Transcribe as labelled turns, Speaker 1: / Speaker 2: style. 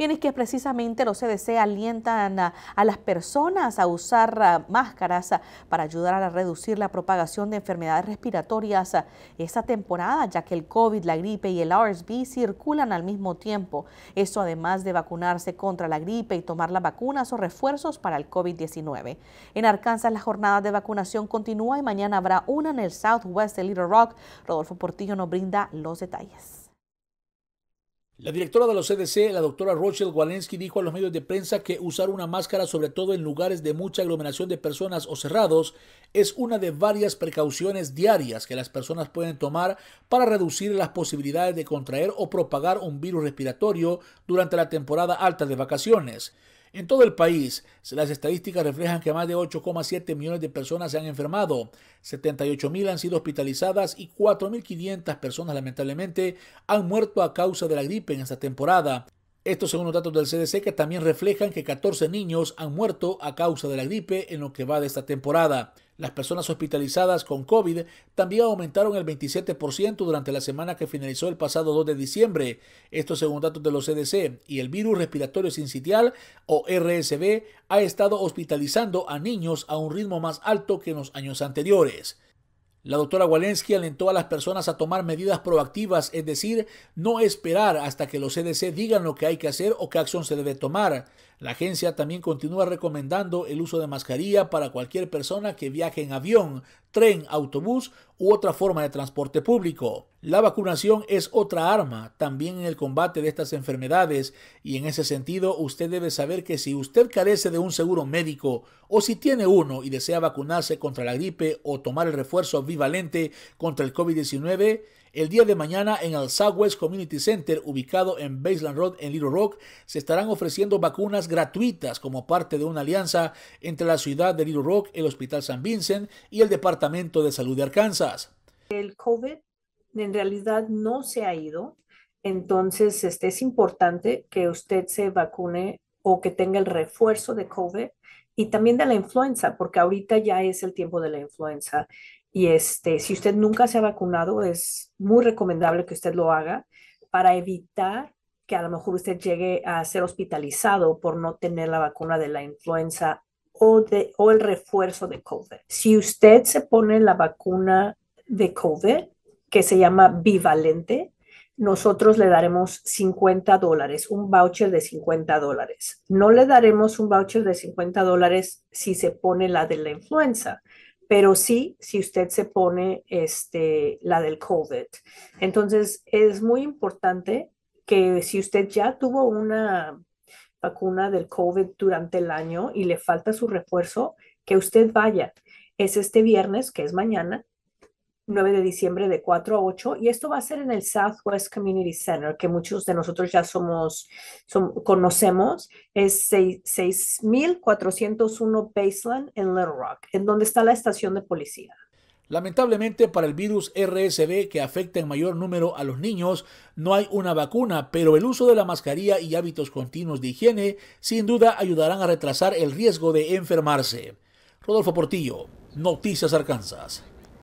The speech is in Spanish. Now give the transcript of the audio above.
Speaker 1: Bien, es que precisamente los CDC alientan a, las personas a usar ah, máscaras ah, para ayudar a reducir la propagación de enfermedades respiratorias ah, esta temporada, ya que el COVID, la gripe y el RSV circulan al mismo tiempo. Eso además de vacunarse contra la gripe y tomar las vacunas o refuerzos para el COVID-19. En Arkansas la jornada de vacunación continúa y mañana habrá una en el Southwest de Little Rock. Rodolfo Portillo nos brinda los detalles.
Speaker 2: La directora de los CDC, la doctora Rochelle Walensky, dijo a los medios de prensa que usar una máscara, sobre todo en lugares de mucha aglomeración de personas o cerrados, es una de varias precauciones diarias que las personas pueden tomar para reducir las posibilidades de contraer o propagar un virus respiratorio durante la temporada alta de vacaciones. En todo el país, las estadísticas reflejan que más de 8,7 millones de personas se han enfermado, 78.000 han sido hospitalizadas y 4.500 personas lamentablemente han muerto a causa de la gripe en esta temporada. Estos según los datos del CDC que también reflejan que 14 niños han muerto a causa de la gripe en lo que va de esta temporada. Las personas hospitalizadas con COVID también aumentaron el 27% durante la semana que finalizó el pasado 2 de diciembre. Esto según datos de los CDC. Y el virus respiratorio sincitial o RSV ha estado hospitalizando a niños a un ritmo más alto que en los años anteriores. La doctora Walensky alentó a las personas a tomar medidas proactivas, es decir, no esperar hasta que los CDC digan lo que hay que hacer o qué acción se debe tomar. La agencia también continúa recomendando el uso de mascarilla para cualquier persona que viaje en avión, tren, autobús u otra forma de transporte público. La vacunación es otra arma también en el combate de estas enfermedades y en ese sentido usted debe saber que si usted carece de un seguro médico o si tiene uno y desea vacunarse contra la gripe o tomar el refuerzo bivalente contra el COVID-19, el día de mañana en el Southwest Community Center ubicado en Baseland Road en Little Rock se estarán ofreciendo vacunas gratuitas como parte de una alianza entre la ciudad de Little Rock, el Hospital San Vincent y el Departamento de Salud de Arkansas.
Speaker 3: El COVID en realidad no se ha ido. Entonces, este, es importante que usted se vacune o que tenga el refuerzo de COVID y también de la influenza, porque ahorita ya es el tiempo de la influenza. Y este, si usted nunca se ha vacunado, es muy recomendable que usted lo haga para evitar que a lo mejor usted llegue a ser hospitalizado por no tener la vacuna de la influenza o, de, o el refuerzo de COVID. Si usted se pone la vacuna de COVID, que se llama Bivalente, nosotros le daremos 50 dólares, un voucher de 50 dólares. No le daremos un voucher de 50 dólares si se pone la de la influenza, pero sí si usted se pone este, la del COVID. Entonces, es muy importante que si usted ya tuvo una vacuna del COVID durante el año y le falta su refuerzo, que usted vaya. Es este viernes, que es mañana, 9 de diciembre de 4 a 8 y esto va a ser en el Southwest Community Center, que muchos de nosotros ya somos,
Speaker 2: conocemos.
Speaker 3: Es 6401 Baseline en Little Rock, en donde está la estación de policía.
Speaker 2: Lamentablemente para el virus RSV que afecta en mayor número a los niños, no hay una vacuna, pero el uso de la mascarilla y hábitos continuos de higiene sin duda ayudarán a retrasar el riesgo de enfermarse. Rodolfo Portillo, Noticias Arkansas.